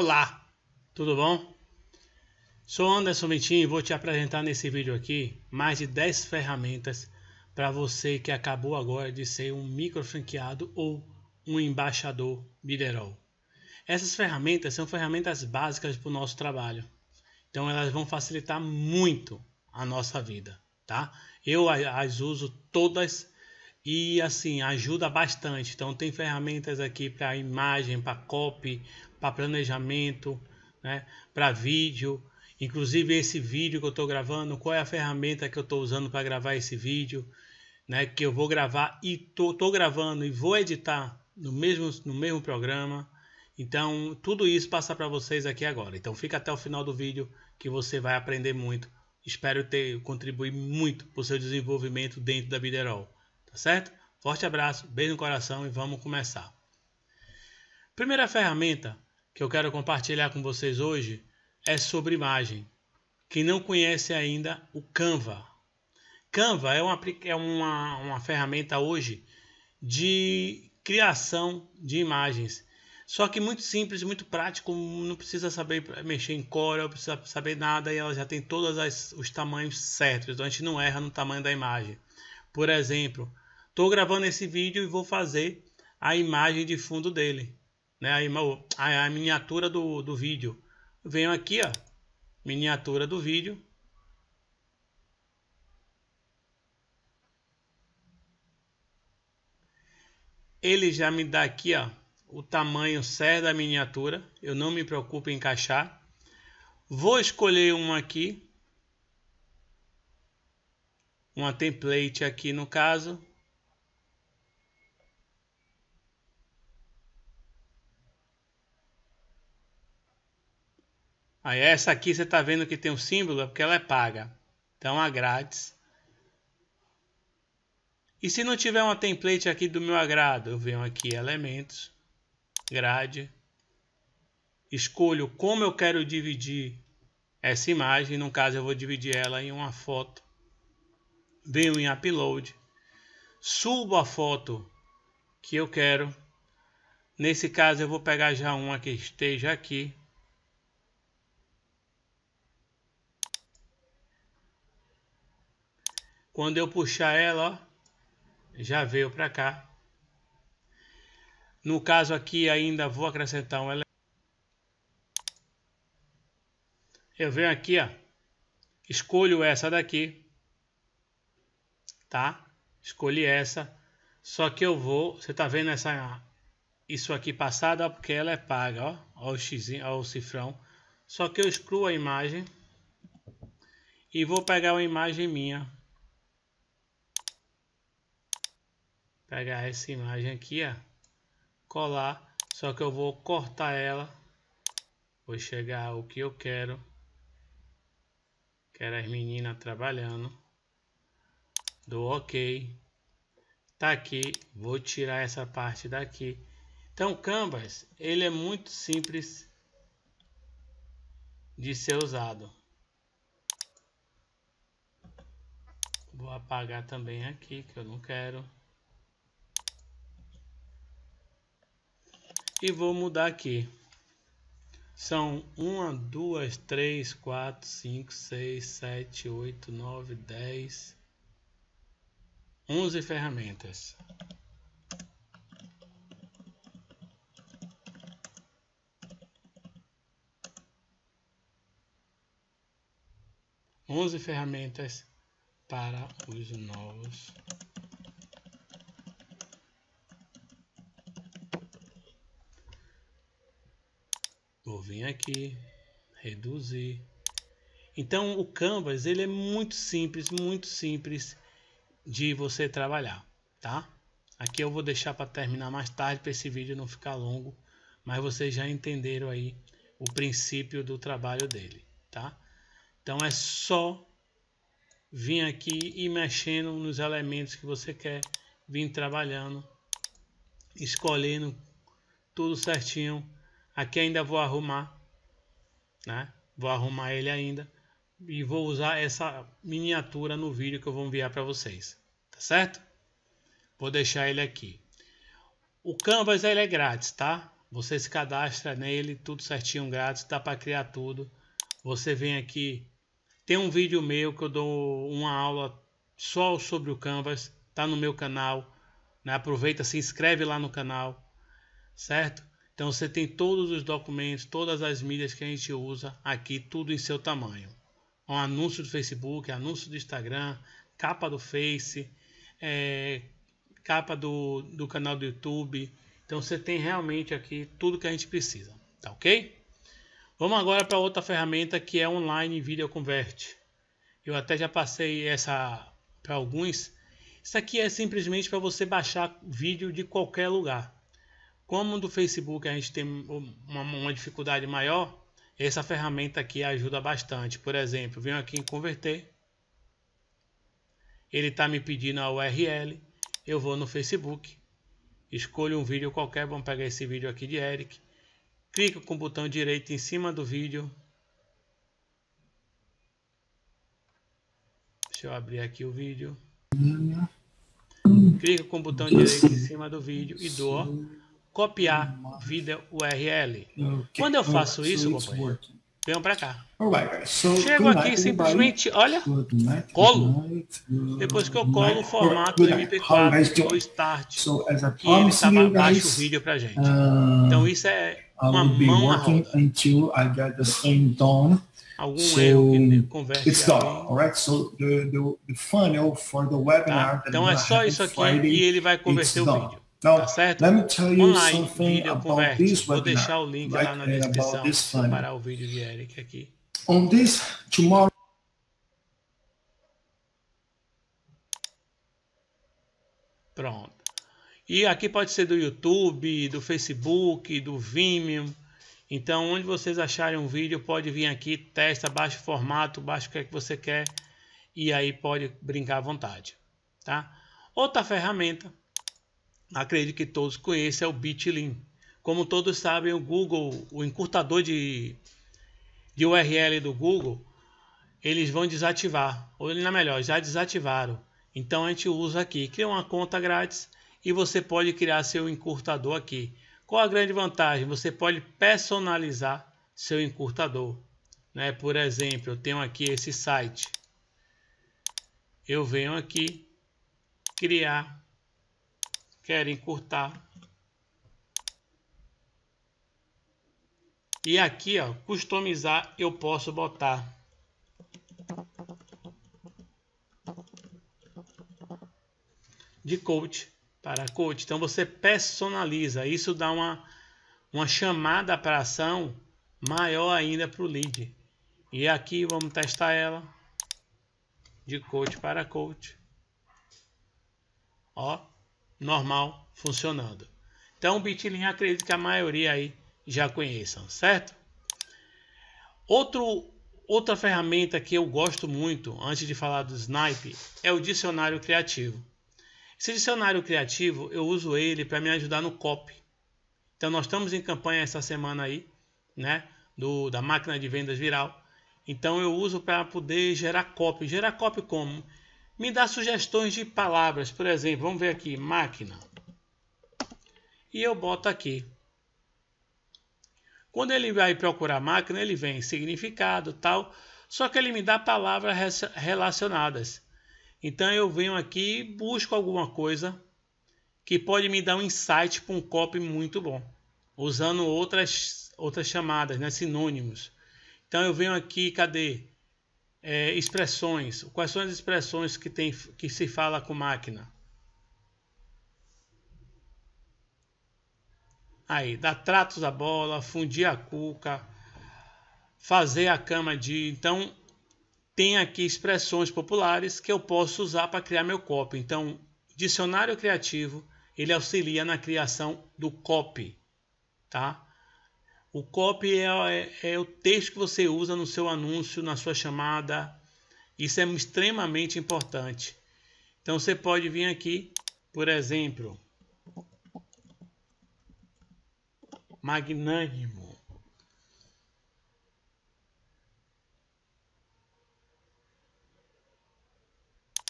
Olá, tudo bom? Sou Anderson Vitinho e vou te apresentar nesse vídeo aqui mais de 10 ferramentas para você que acabou agora de ser um micro franqueado ou um embaixador Biderol. Essas ferramentas são ferramentas básicas para o nosso trabalho, então elas vão facilitar muito a nossa vida, tá? Eu as uso todas e assim ajuda bastante. Então tem ferramentas aqui para imagem, para copy, para planejamento, né, para vídeo. Inclusive esse vídeo que eu estou gravando, qual é a ferramenta que eu estou usando para gravar esse vídeo, né, que eu vou gravar e tô, tô gravando e vou editar no mesmo, no mesmo programa. Então, tudo isso passa para vocês aqui agora. Então, fica até o final do vídeo que você vai aprender muito. Espero ter contribuído muito para o seu desenvolvimento dentro da Biderol. Tá certo? Forte abraço, beijo no coração e vamos começar. Primeira ferramenta que eu quero compartilhar com vocês hoje é sobre imagem. Quem não conhece ainda o Canva. Canva é uma, é uma, uma ferramenta hoje de criação de imagens. Só que muito simples, muito prático, não precisa saber mexer em core, não precisa saber nada e ela já tem todos os tamanhos certos, então a gente não erra no tamanho da imagem. Por exemplo, estou gravando esse vídeo e vou fazer a imagem de fundo dele né, a, a miniatura do, do vídeo. Eu venho aqui, ó, miniatura do vídeo. Ele já me dá aqui, ó, o tamanho certo da miniatura. Eu não me preocupo em encaixar. Vou escolher uma aqui. Uma template aqui no caso. Aí ah, essa aqui você está vendo que tem um símbolo, é porque ela é paga. Então a grátis. E se não tiver uma template aqui do meu agrado, eu venho aqui elementos, grade, escolho como eu quero dividir essa imagem, no caso eu vou dividir ela em uma foto. Venho em upload, subo a foto que eu quero. Nesse caso eu vou pegar já uma que esteja aqui, Quando eu puxar ela, ó, já veio para cá. No caso aqui, ainda vou acrescentar um elemento. Eu venho aqui, ó, escolho essa daqui, tá? Escolhi essa, só que eu vou, você tá vendo essa, isso aqui passada, porque ela é paga, ó, ó o xizinho, ó o cifrão. Só que eu excluo a imagem e vou pegar uma imagem minha, pegar essa imagem aqui, ó, colar, só que eu vou cortar ela, vou chegar ao que eu quero, quero as meninas trabalhando, dou ok, tá aqui, vou tirar essa parte daqui. Então Canvas, ele é muito simples de ser usado. Vou apagar também aqui, que eu não quero. e vou mudar aqui. São 1, 2, 3, 4, 5, 6, 7, 8, 9, 10, 11 ferramentas. Onze ferramentas para os novos vou vir aqui, reduzir. Então o Canvas ele é muito simples, muito simples de você trabalhar, tá? Aqui eu vou deixar para terminar mais tarde para esse vídeo não ficar longo, mas vocês já entenderam aí o princípio do trabalho dele, tá? Então é só vir aqui e mexendo nos elementos que você quer, vir trabalhando, escolhendo tudo certinho Aqui ainda vou arrumar, né? Vou arrumar ele ainda e vou usar essa miniatura no vídeo que eu vou enviar para vocês, tá certo? Vou deixar ele aqui. O Canvas ele é grátis, tá? Você se cadastra nele, tudo certinho grátis, dá para criar tudo. Você vem aqui, tem um vídeo meu que eu dou uma aula só sobre o Canvas, tá no meu canal. Né? Aproveita, se inscreve lá no canal, certo? Então você tem todos os documentos, todas as mídias que a gente usa aqui, tudo em seu tamanho. Um anúncio do Facebook, anúncio do Instagram, capa do Face, é, capa do, do canal do YouTube. Então você tem realmente aqui tudo que a gente precisa, tá ok? Vamos agora para outra ferramenta que é online Video Convert. Eu até já passei essa para alguns. Isso aqui é simplesmente para você baixar vídeo de qualquer lugar. Como do Facebook a gente tem uma, uma dificuldade maior, essa ferramenta aqui ajuda bastante. Por exemplo, venho aqui em converter. Ele está me pedindo a URL. Eu vou no Facebook. Escolho um vídeo qualquer. Vamos pegar esse vídeo aqui de Eric. Clico com o botão direito em cima do vídeo. Deixa eu abrir aqui o vídeo. Clica com o botão direito em cima do vídeo e dou copiar hum, vida URL. Okay. Quando eu faço right. isso, so venham para cá. Right. So, Chego aqui simplesmente, olha, night, colo. Depois que eu colo o formato MP4 do Start, so, que ele está baixo o vídeo para gente. Uh, então isso é uma mão na roda. Until I get the same tone. Algum so, erro que converte. It's done, So the, the, the funnel for the webinar. Tá? Então é só isso aqui Friday, e ele vai converter o done. vídeo. Now, então, tá certo? let me tell you Online, something about this webinar. Vou deixar o link lá na descrição para parar o vídeo de Eric aqui. On this tomorrow Pronto. E aqui pode ser do YouTube, do Facebook, do Vimeo. Então, onde vocês acharem um vídeo, pode vir aqui, testa, baixa o formato, baixa o que é que você quer e aí pode brincar à vontade, tá? Outra ferramenta acredito que todos conheçam, é o Bitlin. Como todos sabem, o Google, o encurtador de, de URL do Google, eles vão desativar, ou na melhor, já desativaram. Então a gente usa aqui, cria uma conta grátis e você pode criar seu encurtador aqui. Qual a grande vantagem? Você pode personalizar seu encurtador. Né? Por exemplo, eu tenho aqui esse site. Eu venho aqui criar querem cortar. E aqui, ó, customizar, eu posso botar de coach para coach. Então você personaliza. Isso dá uma, uma chamada para ação maior ainda para o lead. E aqui vamos testar ela de coach para coach. Ó, normal funcionando. Então, o Bitlin acredito que a maioria aí já conheçam, certo? Outro, outra ferramenta que eu gosto muito, antes de falar do Snipe, é o dicionário criativo. Esse dicionário criativo, eu uso ele para me ajudar no copy. Então, nós estamos em campanha essa semana aí, né? Do, da máquina de vendas viral. Então, eu uso para poder gerar copy. Gerar copy como? Me dá sugestões de palavras, por exemplo, vamos ver aqui, máquina. E eu boto aqui. Quando ele vai procurar máquina, ele vem significado, tal, só que ele me dá palavras relacionadas. Então eu venho aqui, e busco alguma coisa que pode me dar um insight para um copy muito bom, usando outras outras chamadas, né, sinônimos. Então eu venho aqui, cadê? é, expressões. Quais são as expressões que, tem, que se fala com máquina? Aí, dar tratos à bola, fundir a cuca, fazer a cama de. Então, tem aqui expressões populares que eu posso usar para criar meu copy. Então, dicionário criativo, ele auxilia na criação do copy, tá? O copy é, é, é, o texto que você usa no seu anúncio, na sua chamada. Isso é extremamente importante. Então você pode vir aqui, por exemplo, magnânimo.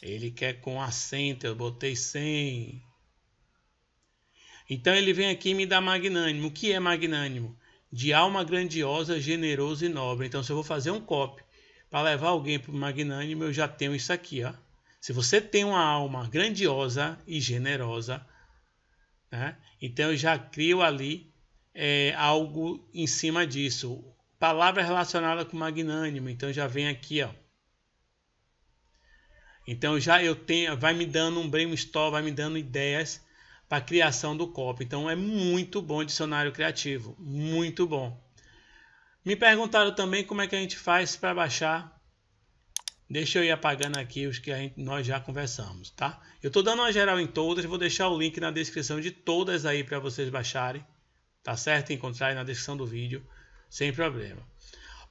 Ele quer com acento, eu botei 100. Então ele vem aqui e me dá magnânimo. O que é magnânimo? de alma grandiosa, generoso e nobre. Então, se eu vou fazer um copy para levar alguém para o magnânimo, eu já tenho isso aqui. Ó. Se você tem uma alma grandiosa e generosa, né? então eu já crio ali é, algo em cima disso. Palavra relacionada com magnânimo, então já vem aqui, ó. Então já eu tenho, vai me dando um brainstorm, vai me dando ideias para a criação do copo. Então é muito bom dicionário criativo, muito bom. Me perguntaram também como é que a gente faz para baixar. Deixa eu ir apagando aqui os que gente, nós já conversamos, tá? Eu estou dando uma geral em todas, vou deixar o link na descrição de todas aí para vocês baixarem, tá certo? Encontrarem na descrição do vídeo, sem problema.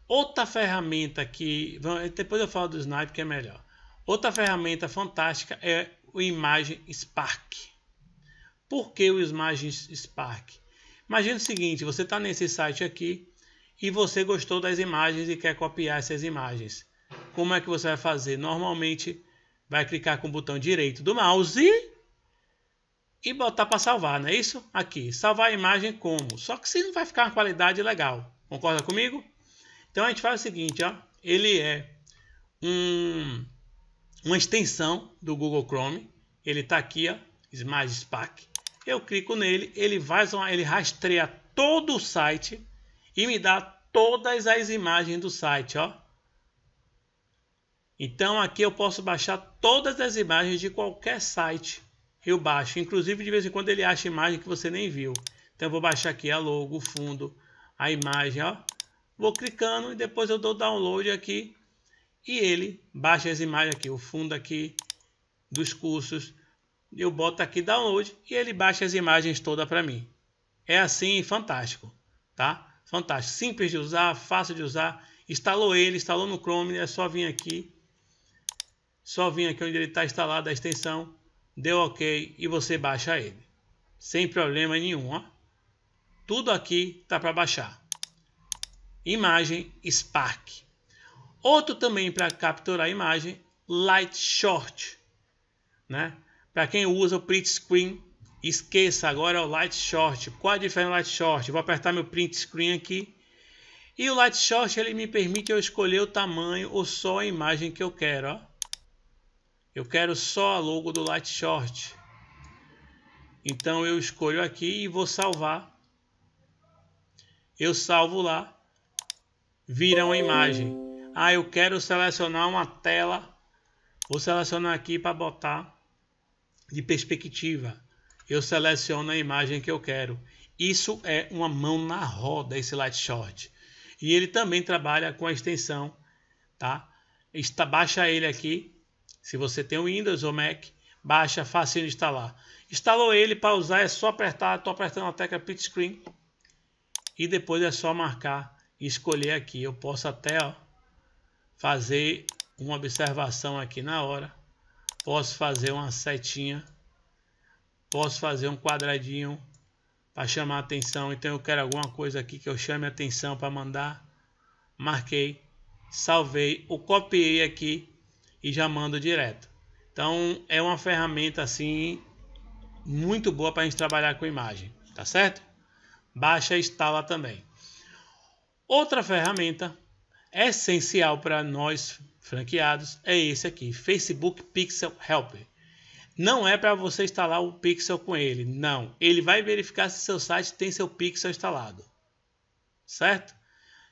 Outra ferramenta que. Depois eu falo do Snipe que é melhor. Outra ferramenta fantástica é o Imagem Spark. Por que o Smart Spark? Imagina o seguinte, você está nesse site aqui e você gostou das imagens e quer copiar essas imagens. Como é que você vai fazer? Normalmente vai clicar com o botão direito do mouse e botar para salvar, não é isso? Aqui, salvar a imagem como? Só que se não vai ficar uma qualidade legal, concorda comigo? Então a gente faz o seguinte, ó, ele é um, uma extensão do Google Chrome, ele está aqui, ó, Smart Spark. Eu clico nele, ele vai ele rastreia todo o site e me dá todas as imagens do site, ó. Então aqui eu posso baixar todas as imagens de qualquer site. Eu baixo, inclusive de vez em quando ele acha imagem que você nem viu. Então eu vou baixar aqui a logo, o fundo, a imagem, ó. Vou clicando e depois eu dou download aqui e ele baixa as imagens aqui, o fundo aqui dos cursos, eu boto aqui download e ele baixa as imagens toda para mim. É assim, fantástico, tá? Fantástico, simples de usar, fácil de usar. Instalou ele, instalou no Chrome, é só vir aqui, só vir aqui onde ele está instalado a extensão, deu OK e você baixa ele, sem problema nenhum, ó. Tudo aqui tá para baixar. Imagem Spark. Outro também para capturar a imagem, Light Short, né? Para quem usa o print screen, esqueça agora o light short. Qual a diferença do light short? Vou apertar meu print screen aqui. E o light short ele me permite eu escolher o tamanho ou só a imagem que eu quero. Ó. Eu quero só a logo do light short. Então eu escolho aqui e vou salvar. Eu salvo lá. Vira uma imagem. Ah, eu quero selecionar uma tela. Vou selecionar aqui para botar de perspectiva. Eu seleciono a imagem que eu quero. Isso é uma mão na roda, esse Light Short. E ele também trabalha com a extensão, tá? Está, baixa ele aqui, se você tem o Windows ou Mac, baixa, fácil de instalar. Instalou ele, para usar é só apertar, estou apertando a tecla Pit Screen. E depois é só marcar e escolher aqui. Eu posso até ó, fazer uma observação aqui na hora posso fazer uma setinha, posso fazer um quadradinho para chamar atenção. Então eu quero alguma coisa aqui que eu chame atenção para mandar. Marquei, salvei, o copiei aqui e já mando direto. Então é uma ferramenta assim muito boa para a gente trabalhar com imagem, tá certo? Baixa e instala também. Outra ferramenta essencial para nós franqueados é esse aqui, Facebook Pixel Helper. Não é para você instalar o Pixel com ele, não. Ele vai verificar se seu site tem seu Pixel instalado, certo?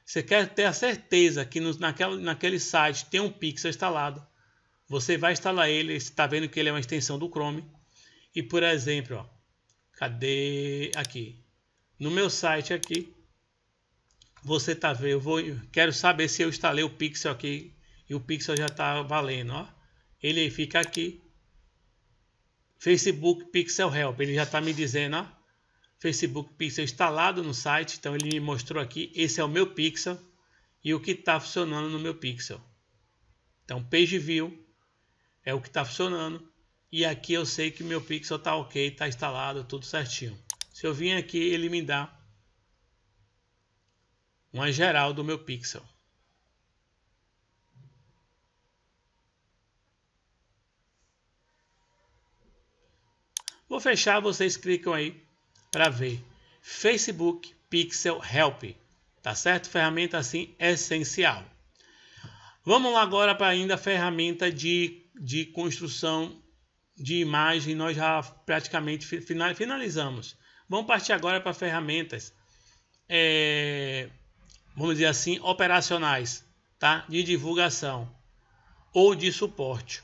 Você quer ter a certeza que no, naquela, naquele site tem um Pixel instalado, você vai instalar ele, está vendo que ele é uma extensão do Chrome. E por exemplo, ó, cadê aqui? No meu site aqui, você está vendo, eu vou, quero saber se eu instalei o Pixel aqui e o pixel já está valendo, ó. Ele fica aqui. Facebook Pixel Help, ele já está me dizendo, ó. Facebook Pixel instalado no site, então ele me mostrou aqui, esse é o meu pixel e o que está funcionando no meu pixel. Então Page View é o que está funcionando e aqui eu sei que meu pixel está ok, está instalado, tudo certinho. Se eu vim aqui, ele me dá uma geral do meu pixel. fechar, vocês clicam aí para ver. Facebook Pixel Help, tá certo? Ferramenta assim essencial. Vamos lá agora para ainda a ferramenta de, de construção de imagem, nós já praticamente finalizamos. Vamos partir agora para ferramentas, é, vamos dizer assim, operacionais, tá? De divulgação ou de suporte.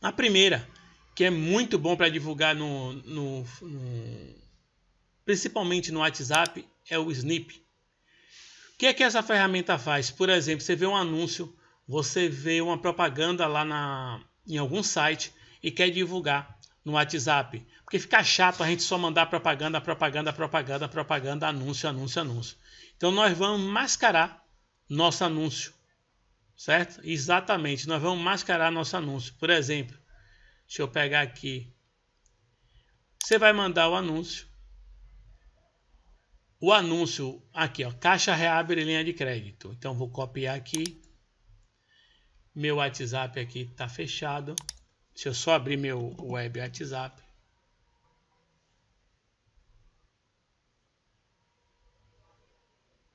A primeira, que é muito bom para divulgar no, no, no, principalmente no WhatsApp, é o Snip. O que é que essa ferramenta faz? Por exemplo, você vê um anúncio, você vê uma propaganda lá na, em algum site e quer divulgar no WhatsApp. Porque fica chato a gente só mandar propaganda, propaganda, propaganda, propaganda, anúncio, anúncio, anúncio. Então nós vamos mascarar nosso anúncio, certo? Exatamente, nós vamos mascarar nosso anúncio. Por exemplo, Deixa eu pegar aqui. Você vai mandar o anúncio. O anúncio aqui, ó, caixa reabre linha de crédito. Então vou copiar aqui. Meu WhatsApp aqui está fechado. Deixa eu só abrir meu web WhatsApp.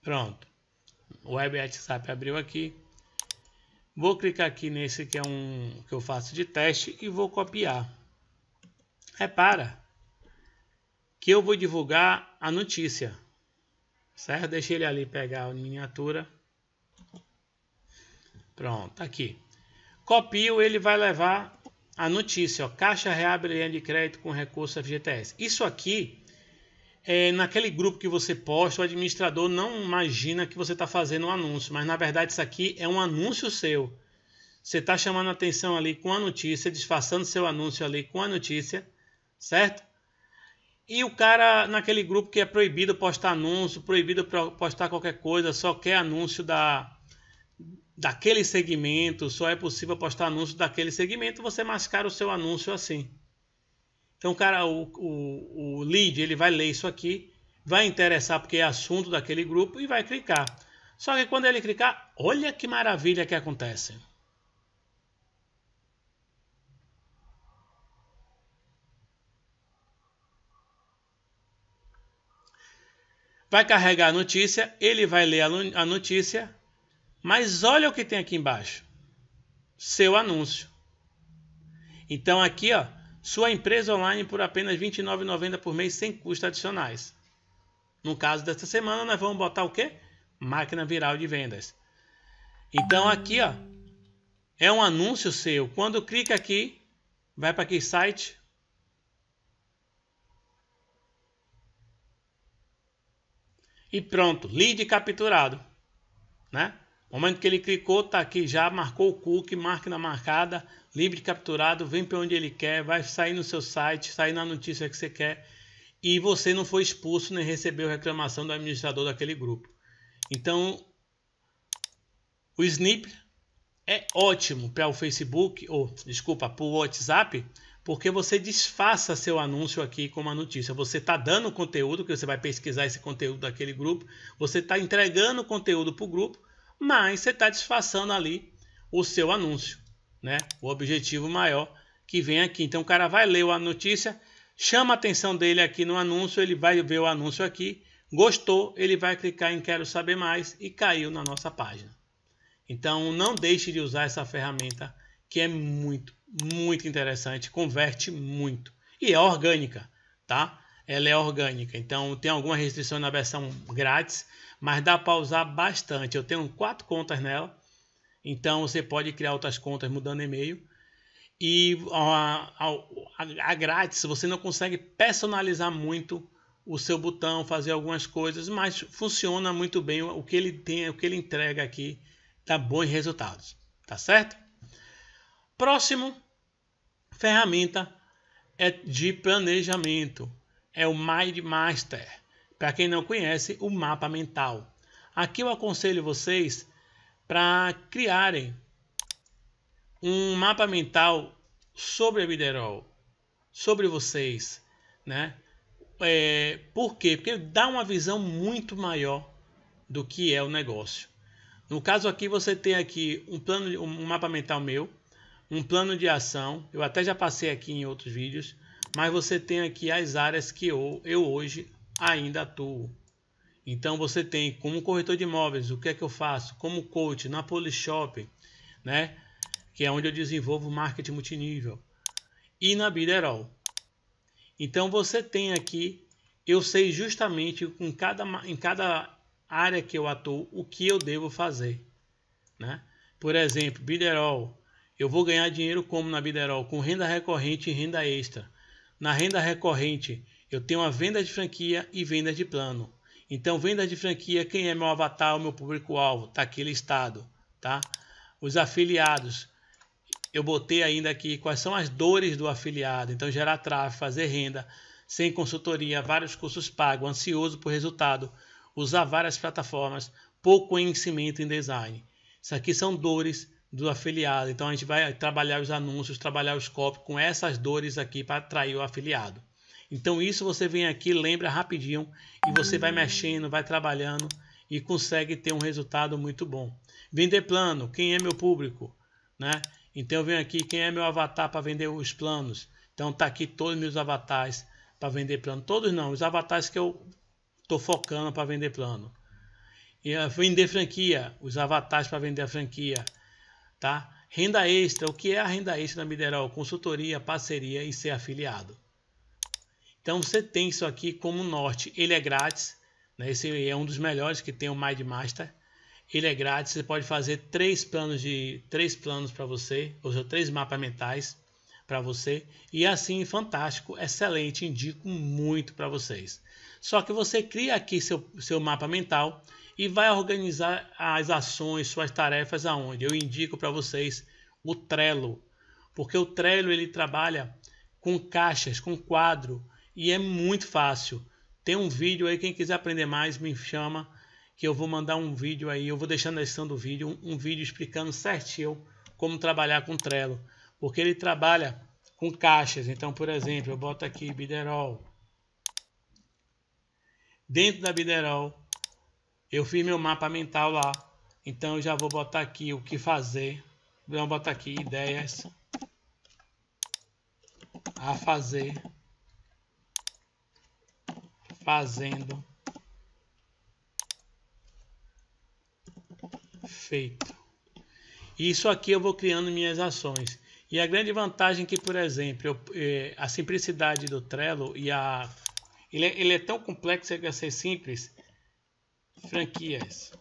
Pronto. O web WhatsApp abriu aqui. Vou clicar aqui nesse que é um que eu faço de teste e vou copiar. Repara que eu vou divulgar a notícia. Certo? Deixa ele ali pegar a miniatura. Pronto, tá aqui. Copio, ele vai levar a notícia. Ó, Caixa reabre linha de crédito com recurso FGTS. Isso aqui é, naquele grupo que você posta, o administrador não imagina que você está fazendo um anúncio, mas na verdade isso aqui é um anúncio seu. Você está chamando atenção ali com a notícia, disfarçando seu anúncio ali com a notícia, certo? E o cara naquele grupo que é proibido postar anúncio, proibido postar qualquer coisa, só quer anúncio da daquele segmento, só é possível postar anúncio daquele segmento, você mascara o seu anúncio assim. Então, cara, o, o, o lead ele vai ler isso aqui, vai interessar porque é assunto daquele grupo e vai clicar. Só que quando ele clicar, olha que maravilha que acontece. Vai carregar a notícia, ele vai ler a notícia, mas olha o que tem aqui embaixo. Seu anúncio. Então aqui, ó, sua empresa online por apenas R$ 29,90 por mês sem custos adicionais. No caso desta semana, nós vamos botar o quê? Máquina viral de vendas. Então aqui, ó, é um anúncio seu. Quando clica aqui, vai para que site? E pronto, lead capturado, né? momento que ele clicou, tá aqui já, marcou o cookie, máquina marcada, livre capturado, vem para onde ele quer, vai sair no seu site, sair na notícia que você quer e você não foi expulso nem recebeu reclamação do administrador daquele grupo. Então, o Snip é ótimo para o Facebook, ou desculpa, para o WhatsApp, porque você disfarça seu anúncio aqui com uma notícia. Você está dando conteúdo, que você vai pesquisar esse conteúdo daquele grupo, você está entregando conteúdo para o grupo, mas você está disfarçando ali o seu anúncio, né? O objetivo maior que vem aqui. Então o cara vai ler a notícia, chama a atenção dele aqui no anúncio, ele vai ver o anúncio aqui, gostou, ele vai clicar em quero saber mais e caiu na nossa página. Então não deixe de usar essa ferramenta que é muito, muito interessante, converte muito e é orgânica, tá? Ela é orgânica. Então tem alguma restrição na versão grátis, mas dá para usar bastante. Eu tenho quatro contas nela, então você pode criar outras contas mudando e-mail. E a, a, a, a grátis, você não consegue personalizar muito o seu botão, fazer algumas coisas, mas funciona muito bem. O que ele tem, o que ele entrega aqui, dá bons resultados, tá certo? Próximo ferramenta é de planejamento, é o MindMaster. Master. Para quem não conhece, o mapa mental. Aqui eu aconselho vocês para criarem um mapa mental sobre a Biderol, sobre vocês, né? É, por quê? Porque dá uma visão muito maior do que é o negócio. No caso aqui você tem aqui um plano, um mapa mental meu, um plano de ação. Eu até já passei aqui em outros vídeos, mas você tem aqui as áreas que eu, eu hoje ainda atuo. Então você tem como corretor de imóveis, o que é que eu faço? Como coach na Polishop, né? Que é onde eu desenvolvo marketing multinível. E na Biderol. Então você tem aqui, eu sei justamente em cada, em cada área que eu atuo o que eu devo fazer. Né? Por exemplo, Biderol. Eu vou ganhar dinheiro como na Biderol? Com renda recorrente e renda extra. Na renda recorrente, eu tenho uma venda de franquia e venda de plano. Então, venda de franquia, quem é meu avatar, o meu público-alvo? Está aqui listado, tá? Os afiliados, eu botei ainda aqui quais são as dores do afiliado. Então, gerar tráfego, fazer renda, sem consultoria, vários cursos pagos, ansioso por resultado, usar várias plataformas, pouco conhecimento em design. Isso aqui são dores do afiliado. Então, a gente vai trabalhar os anúncios, trabalhar os copos com essas dores aqui para atrair o afiliado. Então isso você vem aqui, lembra rapidinho e você vai mexendo, vai trabalhando e consegue ter um resultado muito bom. Vender plano, quem é meu público, né? Então eu venho aqui, quem é meu avatar para vender os planos? Então tá aqui todos meus avatares para vender plano. Todos não, os avatares que eu tô focando para vender plano. E ah, vender franquia, os avatares para vender a franquia, tá? Renda extra, o que é a renda extra na Mideral? Consultoria, parceria e ser afiliado. Então você tem isso aqui como norte. Ele é grátis. Né? Esse é um dos melhores que tem o Mind Master. Ele é grátis. Você pode fazer três planos de três planos para você, ou seja, três mapas mentais para você. E assim, fantástico, excelente. Indico muito para vocês. Só que você cria aqui seu, seu mapa mental e vai organizar as ações, suas tarefas aonde? Eu indico para vocês o Trello, porque o Trello ele trabalha com caixas, com quadro, e é muito fácil. Tem um vídeo aí, quem quiser aprender mais, me chama que eu vou mandar um vídeo aí, eu vou deixar na edição do vídeo um, um vídeo explicando certinho como trabalhar com Trello, porque ele trabalha com caixas. Então, por exemplo, eu boto aqui Biderol. Dentro da Biderol, eu fiz meu mapa mental lá. Então, eu já vou botar aqui o que fazer. Vou botar aqui ideias a fazer fazendo feito. Isso aqui eu vou criando minhas ações. E a grande vantagem é que, por exemplo, eu, eh, a simplicidade do Trello e a ele, é, ele é tão complexo que é ser simples. Franquias,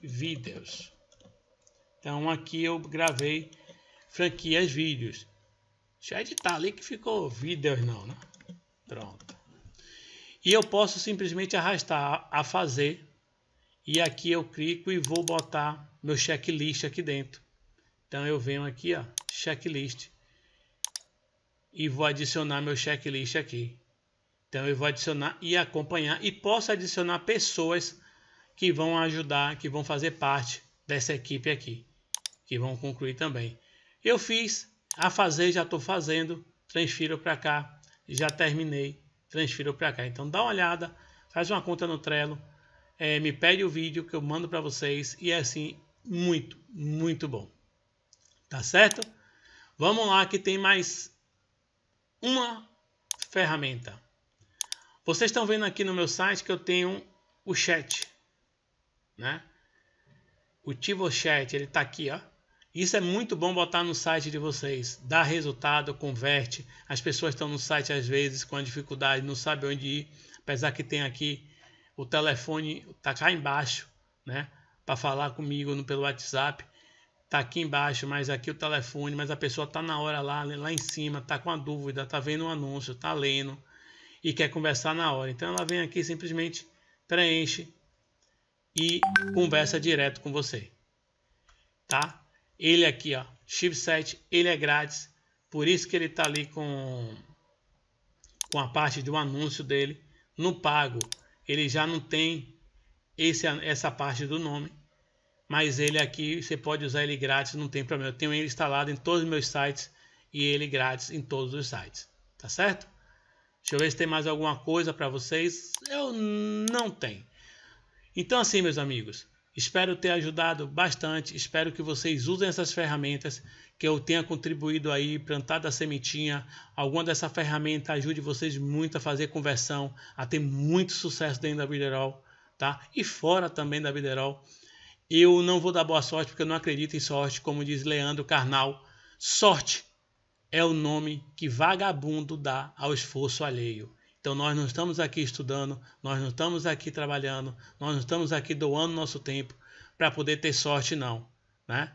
vídeos. Então aqui eu gravei franquias vídeos. Deixa eu editar ali que ficou vídeos não, né? Pronto. E eu posso simplesmente arrastar a fazer. E aqui eu clico e vou botar meu checklist aqui dentro. Então eu venho aqui, ó, checklist. E vou adicionar meu checklist aqui. Então eu vou adicionar e acompanhar. E posso adicionar pessoas que vão ajudar, que vão fazer parte dessa equipe aqui. Que vão concluir também. Eu fiz, a fazer já estou fazendo. Transfiro para cá, já terminei transfiro para cá. Então dá uma olhada, faz uma conta no Trello, é, me pede o vídeo que eu mando para vocês e é assim muito, muito bom. Tá certo? Vamos lá que tem mais uma ferramenta. Vocês estão vendo aqui no meu site que eu tenho o chat, né? O Tivo Chat, ele tá aqui, ó. Isso é muito bom botar no site de vocês. Dá resultado, converte. As pessoas estão no site às vezes com a dificuldade, não sabem onde ir, apesar que tem aqui o telefone, tá cá embaixo, né? Para falar comigo no, pelo WhatsApp tá aqui embaixo, mas aqui o telefone, mas a pessoa tá na hora lá, né, lá em cima, tá com a dúvida, tá vendo o um anúncio, tá lendo e quer conversar na hora. Então ela vem aqui simplesmente preenche e conversa direto com você. Tá? Ele aqui, ó, chipset, ele é grátis. Por isso que ele está ali com, com a parte do anúncio dele no pago. Ele já não tem esse, essa parte do nome. Mas ele aqui, você pode usar ele grátis, não tem problema. Eu tenho ele instalado em todos os meus sites e ele grátis em todos os sites. Tá certo? Deixa eu ver se tem mais alguma coisa para vocês. Eu não tenho. Então assim, meus amigos, Espero ter ajudado bastante. Espero que vocês usem essas ferramentas, que eu tenha contribuído aí, plantado a sementinha. Alguma dessa ferramenta ajude vocês muito a fazer conversão, a ter muito sucesso dentro da Biderol, tá? E fora também da Biderol. Eu não vou dar boa sorte porque eu não acredito em sorte, como diz Leandro Carnal. Sorte é o nome que vagabundo dá ao esforço alheio. Então nós não estamos aqui estudando, nós não estamos aqui trabalhando, nós não estamos aqui doando nosso tempo para poder ter sorte não, né?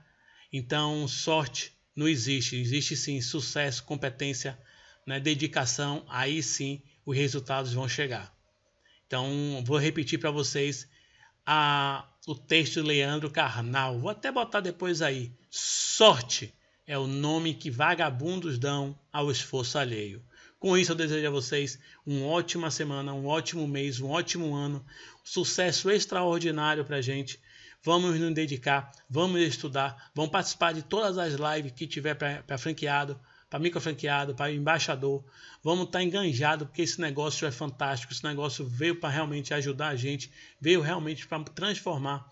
Então sorte não existe, existe sim sucesso, competência, né, dedicação, aí sim os resultados vão chegar. Então vou repetir para vocês a, o texto de Leandro Carnal. Vou até botar depois aí. Sorte é o nome que vagabundos dão ao esforço alheio. Com isso, eu desejo a vocês uma ótima semana, um ótimo mês, um ótimo ano, sucesso extraordinário para a gente. Vamos nos dedicar, vamos estudar, vamos participar de todas as lives que tiver para franqueado, para microfranqueado, para embaixador. Vamos estar tá enganjado porque esse negócio é fantástico. Esse negócio veio para realmente ajudar a gente, veio realmente para transformar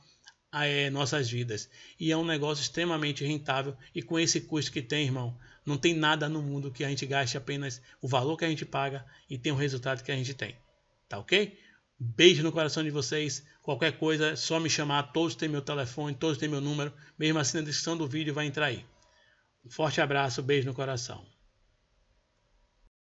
é, nossas vidas. E é um negócio extremamente rentável e com esse custo que tem, irmão, não tem nada no mundo que a gente gaste apenas o valor que a gente paga e tem o resultado que a gente tem. Tá ok? Beijo no coração de vocês. Qualquer coisa, é só me chamar. Todos têm meu telefone, todos têm meu número. Mesmo assim, na descrição do vídeo vai entrar aí. Um forte abraço, beijo no coração.